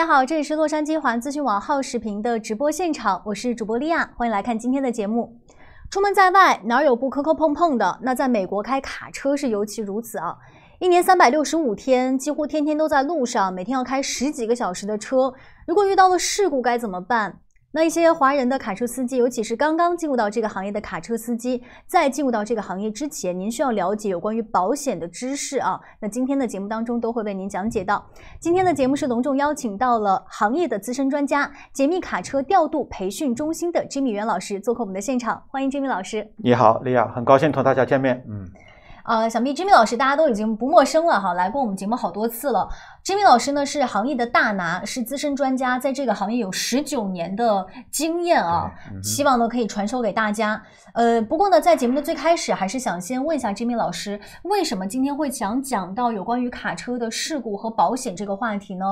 大家好，这里是洛杉矶环资讯网号视频的直播现场，我是主播利亚，欢迎来看今天的节目。出门在外，哪儿有不磕磕碰碰的？那在美国开卡车是尤其如此啊，一年三百六十五天，几乎天天都在路上，每天要开十几个小时的车。如果遇到了事故，该怎么办？那一些华人的卡车司机，尤其是刚刚进入到这个行业的卡车司机，在进入到这个行业之前，您需要了解有关于保险的知识啊。那今天的节目当中都会为您讲解到。今天的节目是隆重邀请到了行业的资深专家，解密卡车调度培训中心的 Jimmy 袁老师做客我们的现场，欢迎 Jimmy 老师。你好，李亚，很高兴同大家见面。嗯，呃，想必 Jimmy 老师大家都已经不陌生了哈，来过我们节目好多次了。Jimmy 老师呢是行业的大拿，是资深专家，在这个行业有十九年的经验啊。希望呢可以传授给大家。呃，不过呢，在节目的最开始，还是想先问一下 Jimmy 老师，为什么今天会想讲到有关于卡车的事故和保险这个话题呢？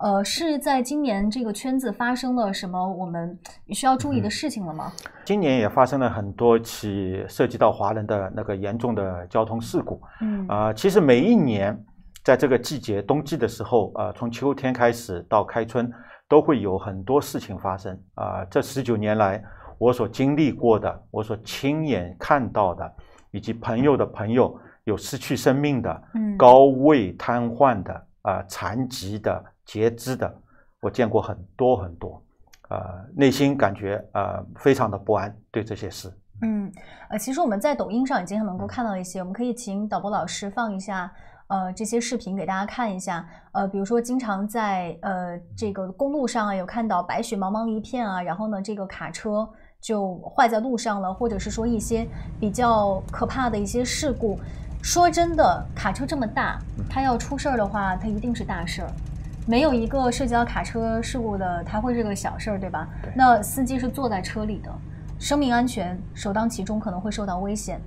呃，是在今年这个圈子发生了什么我们需要注意的事情了吗？今年也发生了很多起涉及到华人的那个严重的交通事故。嗯啊，其实每一年。在这个季节，冬季的时候，啊，从秋天开始到开春，都会有很多事情发生。啊，这十九年来，我所经历过的，我所亲眼看到的，以及朋友的朋友有失去生命的，嗯，高位瘫痪的，啊，残疾的，截肢的，我见过很多很多，呃，内心感觉啊，非常的不安。对这些事，嗯，呃，其实我们在抖音上已经能够看到一些，我们可以请导播老师放一下。呃，这些视频给大家看一下。呃，比如说，经常在呃这个公路上啊，有看到白雪茫茫一片啊，然后呢，这个卡车就坏在路上了，或者是说一些比较可怕的一些事故。说真的，卡车这么大，它要出事儿的话，它一定是大事儿。没有一个涉及到卡车事故的，它会是个小事儿，对吧？那司机是坐在车里的，生命安全首当其冲，可能会受到危险。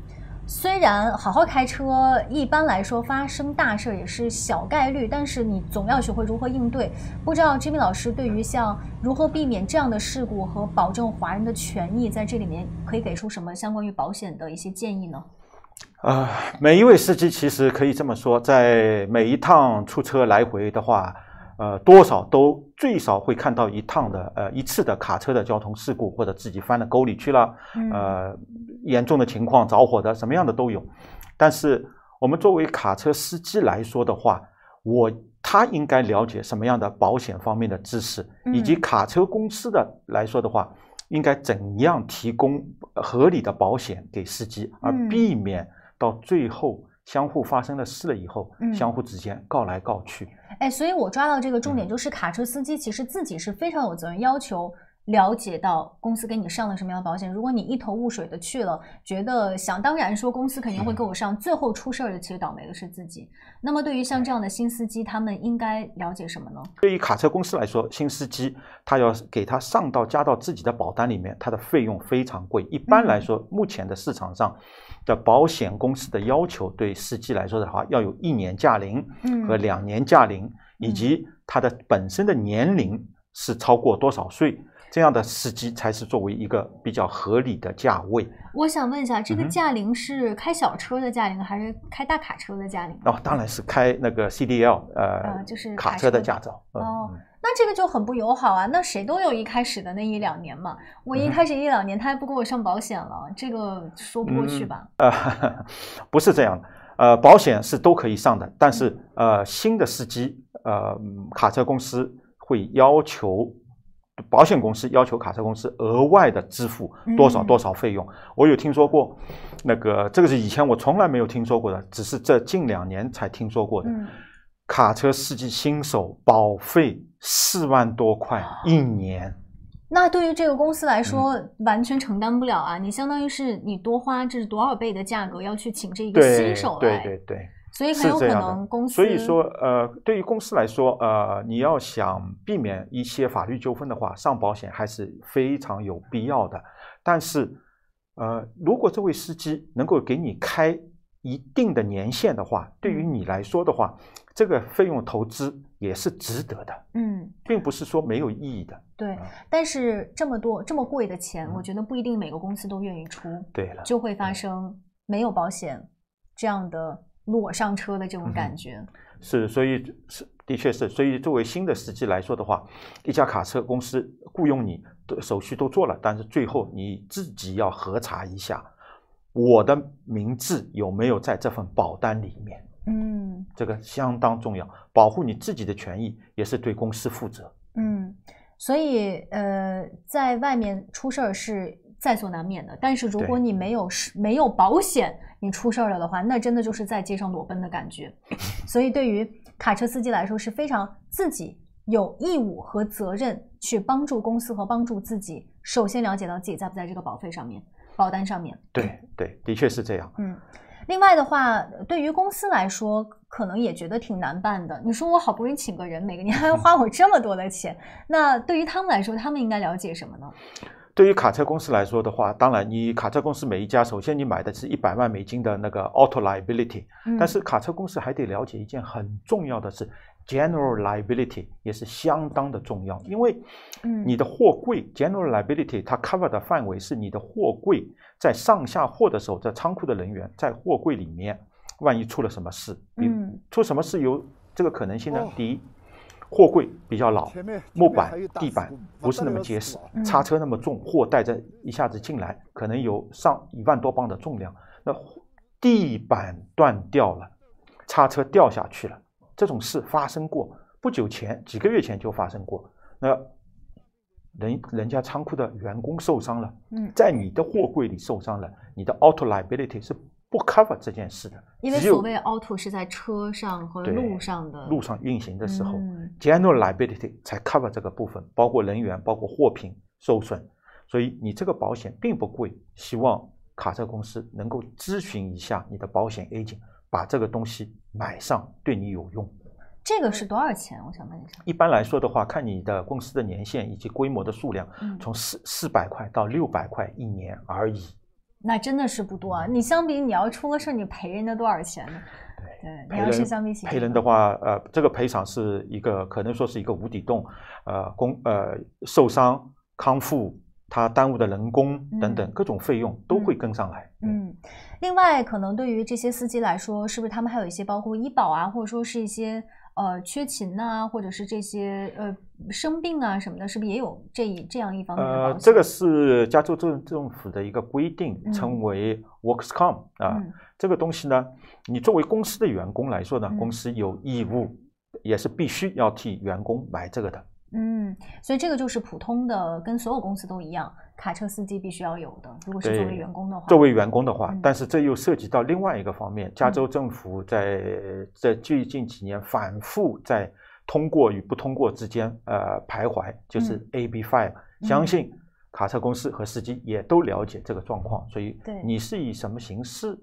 虽然好好开车，一般来说发生大事也是小概率，但是你总要学会如何应对。不知道 Jimmy 老师对于像如何避免这样的事故和保证华人的权益，在这里面可以给出什么相关于保险的一些建议呢？啊，每一位司机其实可以这么说，在每一趟出车来回的话，呃，多少都最少会看到一趟的呃一次的卡车的交通事故，或者自己翻到沟里去了，呃。严重的情况，着火的，什么样的都有。但是我们作为卡车司机来说的话，我他应该了解什么样的保险方面的知识，以及卡车公司的来说的话，应该怎样提供合理的保险给司机，而避免到最后相互发生了事了以后，相互之间告来告去。哎，所以我抓到这个重点，就是卡车司机其实自己是非常有责任要求。了解到公司给你上了什么样的保险，如果你一头雾水的去了，觉得想当然说公司肯定会给我上，最后出事儿的其实倒霉的是自己。那么对于像这样的新司机，他们应该了解什么呢？对于卡车公司来说，新司机他要给他上到加到自己的保单里面，他的费用非常贵。一般来说，目前的市场上的保险公司的要求对司机来说的话，要有一年驾龄和两年驾龄，以及他的本身的年龄是超过多少岁。这样的司机才是作为一个比较合理的价位。我想问一下，这个驾龄是开小车的驾龄，还是开大卡车的驾龄？哦，当然是开那个 C D L，呃，就是卡车的驾照。哦，那这个就很不友好啊！那谁都有一开始的那一两年嘛，我一开始一两年，他还不给我上保险了，这个说不过去吧？呃，不是这样的，呃，保险是都可以上的，但是呃，新的司机，呃，卡车公司会要求。保险公司要求卡车公司额外的支付多少多少费用？我有听说过，那个这个是以前我从来没有听说过的，只是这近两年才听说过的。卡车司机新手保费四万多块一年，那对于这个公司来说完全承担不了啊！你相当于是你多花这是多少倍的价格要去请这一个新手来？对对对。所以很有可能公司。所以说，呃，对于公司来说，呃，你要想避免一些法律纠纷的话，上保险还是非常有必要的。但是，呃，如果这位司机能够给你开一定的年限的话，对于你来说的话，这个费用投资也是值得的。嗯，并不是说没有意义的。对，但是这么多这么贵的钱，我觉得不一定每个公司都愿意出。对了，就会发生没有保险这样的。裸上车的这种感觉是，所以是的确，是所以作为新的司机来说的话，一家卡车公司雇佣你，的手续都做了，但是最后你自己要核查一下，我的名字有没有在这份保单里面？嗯，这个相当重要，保护你自己的权益，也是对公司负责。嗯，所以呃，在外面出事儿是。在所难免的，但是如果你没有没有保险，你出事儿了的话，那真的就是在街上裸奔的感觉。所以对于卡车司机来说，是非常自己有义务和责任去帮助公司和帮助自己。首先了解到自己在不在这个保费上面、保单上面。对对，的确是这样。嗯，另外的话，对于公司来说，可能也觉得挺难办的。你说我好不容易请个人，每个年还要花我这么多的钱，那对于他们来说，他们应该了解什么呢？对于卡车公司来说的话，当然，你卡车公司每一家，首先你买的是一百万美金的那个 auto liability，但是卡车公司还得了解一件很重要的是 general liability，也是相当的重要，因为，你的货柜 general liability 它 cover 的范围是你的货柜在上下货的时候，在仓库的人员在货柜里面，万一出了什么事，嗯，出什么事有这个可能性呢？第一。货柜比较老，木板地板不是那么结实。叉车那么重，货带着一下子进来，可能有上一万多磅的重量。那地板断掉了，叉车掉下去了，这种事发生过，不久前几个月前就发生过。那人人家仓库的员工受伤了，在你的货柜里受伤了，你的 auto liability 是。不 cover 这件事的，因为所谓 auto 是在车上和路上的，路上运行的时候，general liability 才 cover 这个部分，包括人员、包括货品受损，所以你这个保险并不贵。希望卡车公司能够咨询一下你的保险 a g e n t 把这个东西买上，对你有用。这个是多少钱？我想问一下。一般来说的话，看你的公司的年限以及规模的数量，从四四百块到六百块一年而已。那真的是不多啊！你相比你要出个事，你赔人家多少钱呢？对，你要是相比起赔人的话，呃，这个赔偿是一个可能说是一个无底洞，呃，工呃受伤康复，他耽误的人工等等各种费用都会跟上来。嗯，另外可能对于这些司机来说，是不是他们还有一些包括医保啊，或者说是一些。呃，缺勤呐，或者是这些呃生病啊什么的，是不是也有这一这样一方面？呃，这个是加州政政府的一个规定，称为 works come 啊。这个东西呢，你作为公司的员工来说呢，公司有义务，也是必须要替员工买这个的。嗯，所以这个就是普通的，跟所有公司都一样，卡车司机必须要有的。如果是作为员工的话，作为员工的话，但是这又涉及到另外一个方面，加州政府在在最近几年反复在通过与不通过之间呃徘徊，就是 AB Five。相信卡车公司和司机也都了解这个状况，所以你是以什么形式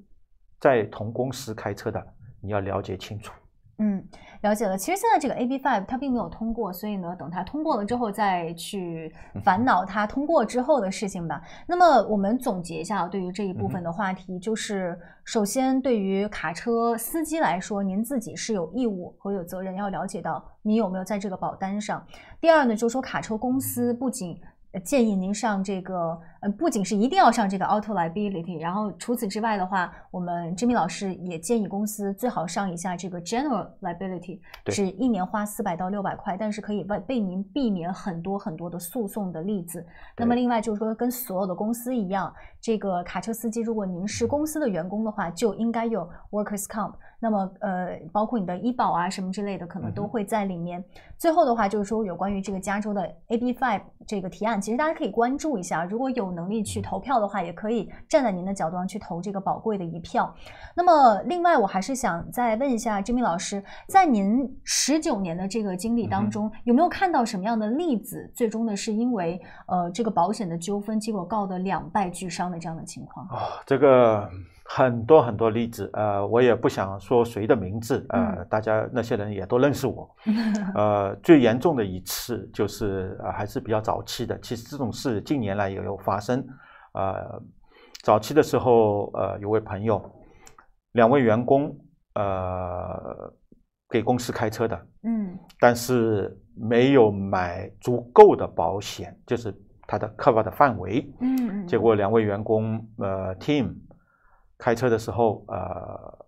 在同公司开车的，你要了解清楚。嗯，了解了。其实现在这个 AB Five 它并没有通过，所以呢，等它通过了之后再去烦恼它通过之后的事情吧。那么我们总结一下，对于这一部分的话题，就是首先对于卡车司机来说，您自己是有义务和有责任要了解到你有没有在这个保单上。第二呢，就是说卡车公司不仅。建议您上这个，呃，不仅是一定要上这个 auto liability，然后除此之外的话，我们 Jimmy 老师也建议公司最好上一下这个 general liability，是一年花四百到六百块，但是可以为被您避免很多很多的诉讼的例子。那么另外就是说，跟所有的公司一样，这个卡车司机，如果您是公司的员工的话，就应该有 workers comp。那么，呃，包括你的医保啊什么之类的，可能都会在里面。最后的话，就是说有关于这个加州的 AB5 这个提案，其实大家可以关注一下。如果有能力去投票的话，也可以站在您的角度上去投这个宝贵的一票。那么，另外我还是想再问一下，知名老师，在您十九年的这个经历当中，有没有看到什么样的例子，最终的是因为呃这个保险的纠纷，结果告得两败俱伤的这样的情况啊？这个。很多很多例子，呃，我也不想说谁的名字，呃，大家那些人也都认识我。呃，最严重的一次就是，还是比较早期的。其实这种事近年来也有发生。呃，早期的时候，呃，有位朋友，两位员工，呃，给公司开车的，嗯，但是没有买足够的保险，就是他的 cover 的范围，嗯，结果两位员工，呃，team。开车的时候，呃，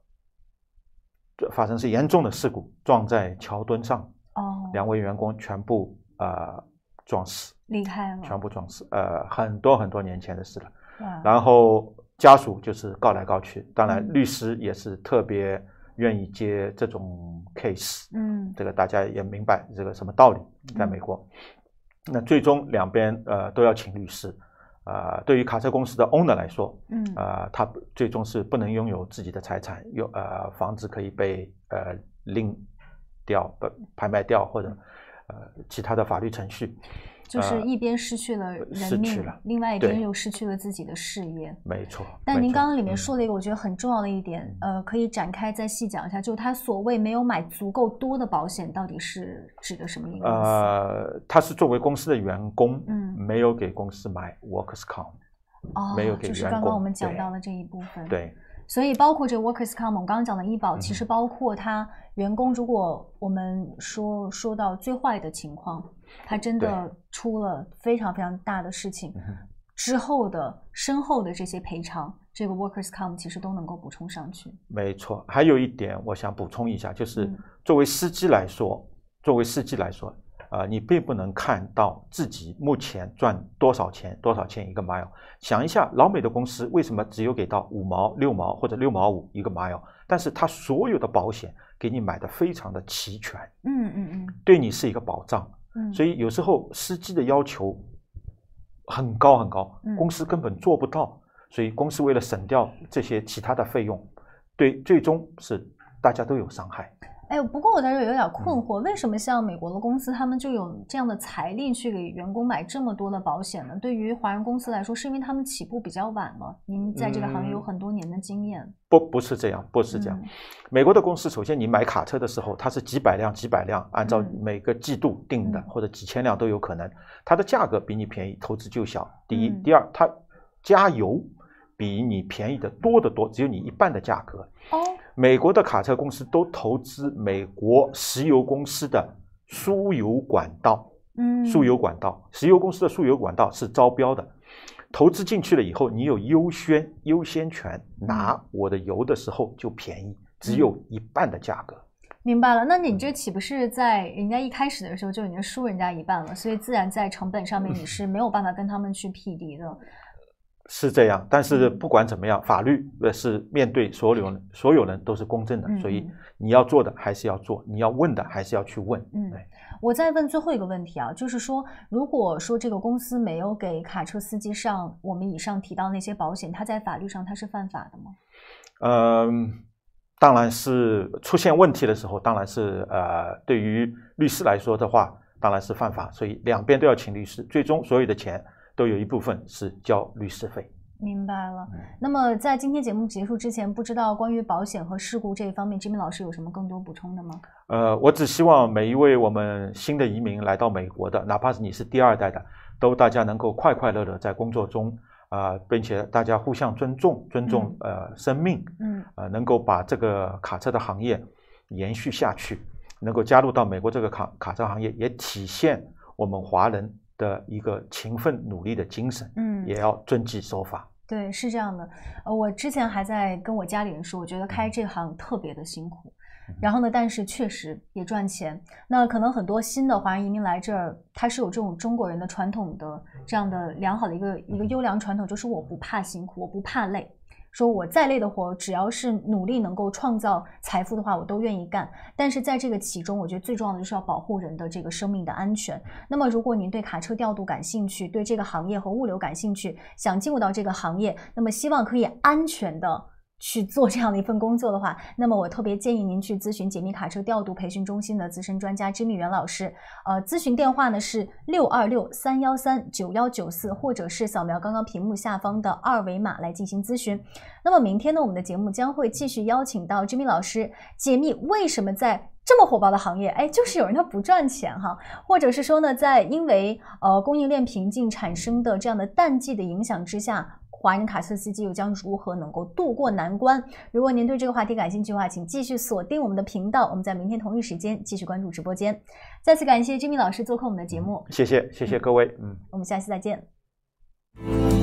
发生是严重的事故，撞在桥墩上。哦，两位员工全部呃撞死，厉害了，全部撞死。呃，很多很多年前的事了。哇，然后家属就是告来告去，当然律师也是特别愿意接这种 case。嗯，这个大家也明白这个什么道理，在美国，那最终两边呃都要请律师。啊，对于卡车公司的 owner 来说，嗯，啊，他最终是不能拥有自己的财产，有呃房子可以被呃拎掉、不拍卖掉或者呃其他的法律程序。就是一边失去了人命，另外一边又失去了自己的事业。没错。但您刚刚里面说了一个我觉得很重要的一点，呃，可以展开再细讲一下，就是他所谓没有买足够多的保险，到底是指的什么意思？呃，他是作为公司的员工，嗯，没有给公司买 workers' comp，没有给员工。就是刚刚我们讲到的这一部分。对。所以，包括这 workers' comp 我刚刚讲的医保，其实包括他员工，如果我们说说到最坏的情况，他真的出了非常非常大的事情之后的身后的这些赔偿，这个 workers' comp 其实都能够补充上去。没错，还有一点我想补充一下，就是作为司机来说，作为司机来说。啊，你并不能看到自己目前赚多少钱，多少钱一个 mile。想一下，老美的公司为什么只有给到五毛、六毛或者六毛五一个 mile？但是它所有的保险给你买的非常的齐全，嗯嗯嗯，对你是一个保障。所以有时候司机的要求很高很高，公司根本做不到，所以公司为了省掉这些其他的费用，对，最终是大家都有伤害。哎不过我在这有点困惑，为什么像美国的公司，他们就有这样的财力去给员工买这么多的保险呢？对于华人公司来说，是因为他们起步比较晚吗？您在这个行业有很多年的经验，不，不是这样，不是这样。美国的公司，首先你买卡车的时候，它是几百辆、几百辆，按照每个季度定的，或者几千辆都有可能，它的价格比你便宜，投资就小。第一，第二，它加油比你便宜的多得多，只有你一半的价格。哦。美国的卡车公司都投资美国石油公司的输油管道，嗯，输油管道，石油公司的输油管道是招标的，投资进去了以后，你有优先优先权，拿我的油的时候就便宜，只有一半的价格。明白了，那你这岂不是在人家一开始的时候就已经输人家一半了？所以自然在成本上面你是没有办法跟他们去匹敌的。是这样，但是不管怎么样，法律呃是面对所有人，所有人都是公正的，所以你要做的还是要做，你要问的还是要去问。嗯，我再问最后一个问题啊，就是说，如果说这个公司没有给卡车司机上我们以上提到那些保险，他在法律上他是犯法的吗？呃，当然是出现问题的时候，当然是呃对于律师来说的话，当然是犯法，所以两边都要请律师，最终所有的钱。都有一部分是交律师费，明白了。那么在今天节目结束之前，不知道关于保险和事故这一方面，m 明老师有什么更多补充的吗？呃，我只希望每一位我们新的移民来到美国的，哪怕是你是第二代的，都大家能够快快乐乐在工作中啊，并且大家互相尊重，尊重呃生命，嗯，呃，能够把这个卡车的行业延续下去，能够加入到美国这个卡卡车行业，也体现我们华人。的一个勤奋努力的精神，嗯，也要遵纪守法。对，是这样的。呃，我之前还在跟我家里人说，我觉得开这行特别的辛苦，然后呢，但是确实也赚钱。那可能很多新的华人移民来这儿，他是有这种中国人的传统的这样的良好的一个一个优良传统，就是我不怕辛苦，我不怕累。说我再累的活，只要是努力能够创造财富的话，我都愿意干。但是在这个其中，我觉得最重要的就是要保护人的这个生命的安全。那么，如果您对卡车调度感兴趣，对这个行业和物流感兴趣，想进入到这个行业，那么希望可以安全的。去做这样的一份工作的话，那么我特别建议您去咨询解密卡车调度培训中心的资深专家朱明袁老师。呃，咨询电话呢是六二六三幺三九幺九四，或者是扫描刚刚屏幕下方的二维码来进行咨询。那么明天呢，我们的节目将会继续邀请到 Jimmy 老师解密为什么在这么火爆的行业，哎，就是有人他不赚钱哈，或者是说呢，在因为呃供应链瓶颈产生的这样的淡季的影响之下。华人卡车司机又将如何能够渡过难关？如果您对这个话题感兴趣的话，请继续锁定我们的频道。我们在明天同一时间继续关注直播间。再次感谢 Jimmy 老师做客我们的节目，谢谢谢谢各位，嗯，我们下期再见。